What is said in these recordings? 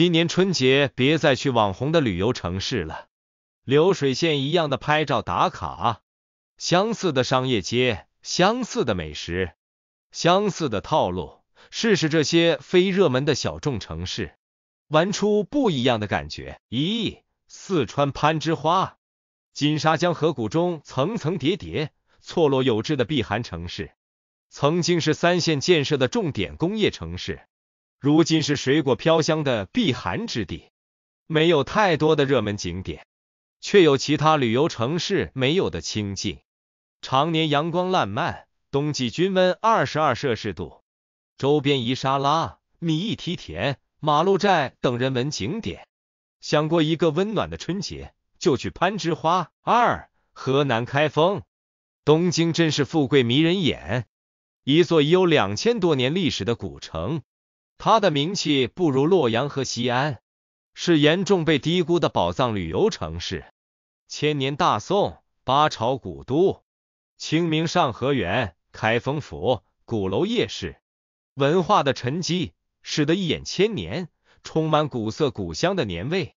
今年春节别再去网红的旅游城市了，流水线一样的拍照打卡，相似的商业街，相似的美食，相似的套路。试试这些非热门的小众城市，玩出不一样的感觉。咦，四川攀枝花，金沙江河谷中层层叠叠、错落有致的避寒城市，曾经是三线建设的重点工业城市。如今是水果飘香的避寒之地，没有太多的热门景点，却有其他旅游城市没有的清静。常年阳光烂漫，冬季均温二十二摄氏度。周边宜沙拉、米易梯田、马路寨等人文景点。想过一个温暖的春节，就去攀枝花二河南开封。东京真是富贵迷人眼，一座已有两千多年历史的古城。它的名气不如洛阳和西安，是严重被低估的宝藏旅游城市。千年大宋，八朝古都，清明上河园、开封府、鼓楼夜市，文化的沉积使得一眼千年，充满古色古香的年味。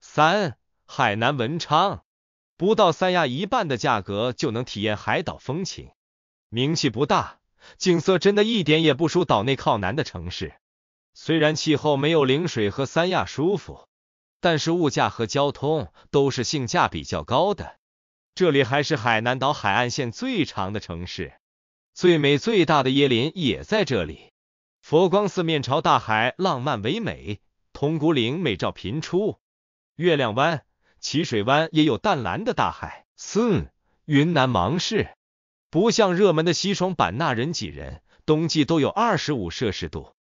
三，海南文昌，不到三亚一半的价格就能体验海岛风情，名气不大，景色真的一点也不输岛内靠南的城市。虽然气候没有陵水和三亚舒服，但是物价和交通都是性价比较高的。这里还是海南岛海岸线最长的城市，最美最大的椰林也在这里。佛光寺面朝大海，浪漫唯美；铜鼓岭美照频出，月亮湾、奇水湾也有淡蓝的大海。四、云南芒市，不像热门的西双版纳人挤人，冬季都有二十五摄氏度。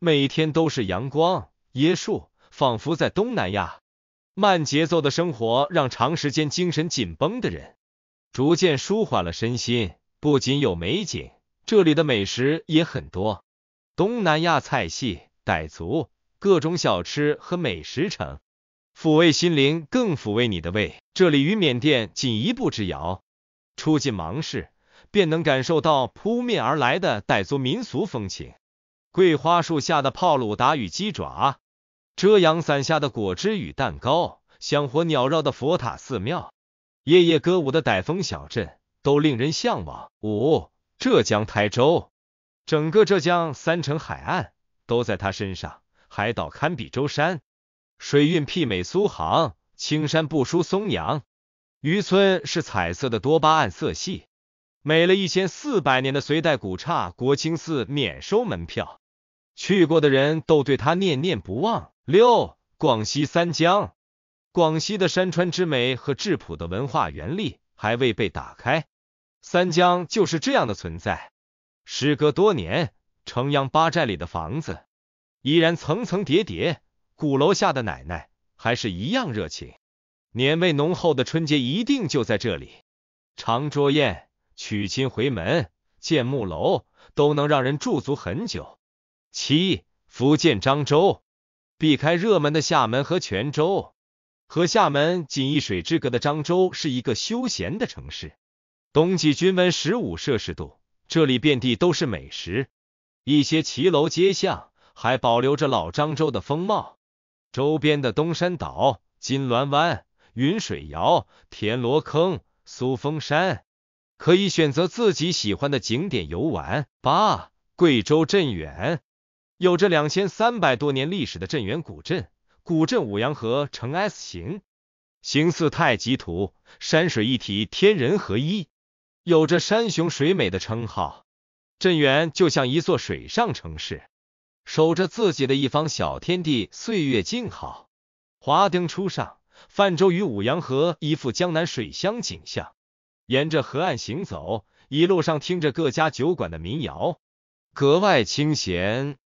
每天都是阳光椰树，仿佛在东南亚。慢节奏的生活让长时间精神紧绷的人逐渐舒缓了身心。不仅有美景，这里的美食也很多。东南亚菜系、傣族各种小吃和美食城，抚慰心灵更抚慰你的胃。这里与缅甸仅一步之遥，初进芒市便能感受到扑面而来的傣族民俗风情。桂花树下的泡鲁达与鸡爪，遮阳伞下的果汁与蛋糕，香火缭绕的佛塔寺庙，夜夜歌舞的傣风小镇，都令人向往。五，浙江台州，整个浙江三城海岸都在他身上，海岛堪比舟山，水运媲美苏杭，青山不输松阳，渔村是彩色的多巴胺色系。美了一千四百年的隋代古刹国清寺免收门票，去过的人都对他念念不忘。六，广西三江，广西的山川之美和质朴的文化原力还未被打开，三江就是这样的存在。时隔多年，城阳八寨里的房子依然层层叠叠，鼓楼下的奶奶还是一样热情，年味浓厚的春节一定就在这里，长桌宴。娶亲回门、建木楼都能让人驻足很久。七，福建漳州，避开热门的厦门和泉州，和厦门仅一水之隔的漳州是一个休闲的城市，冬季均温十五摄氏度，这里遍地都是美食，一些骑楼街巷还保留着老漳州的风貌。周边的东山岛、金銮湾、云水谣、田螺坑、苏峰山。可以选择自己喜欢的景点游玩。八、贵州镇远，有着两千三百多年历史的镇远古镇，古镇五羊河呈 S 形，形似太极图，山水一体，天人合一，有着山雄水美的称号。镇远就像一座水上城市，守着自己的一方小天地，岁月静好。华灯初上，泛舟于五羊河，一副江南水乡景象。沿着河岸行走，一路上听着各家酒馆的民谣，格外清闲。